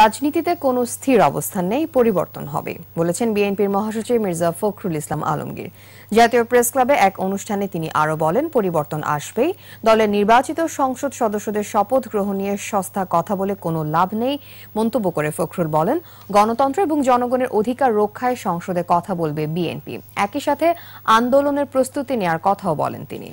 রাজনীতিতে কোনো স্থির অবস্থান নেই পরিবর্তন হবে বলেছেন বিএনপির মহাসচিব মির্জা ফখরুল ইসলাম আলমগীর জাতীয় প্রেস ক্লাবে এক অনুষ্ঠানে তিনি আরও বলেন পরিবর্তন আসবেই দলের নির্বাচিত সংসদ সদস্যদের শপথ গ্রহণ নিয়ে সস্তা কথা বলে কোনো লাভ নেই মন্তব্য করে ফখরুল বলেন গণতন্ত্র এবং জনগণের অধিকার রক্ষায় সংসদে কথা বলবে বিএনপি একই সাথে আন্দোলনের প্রস্তুতি নেওয়ার কথাও বলেন তিনি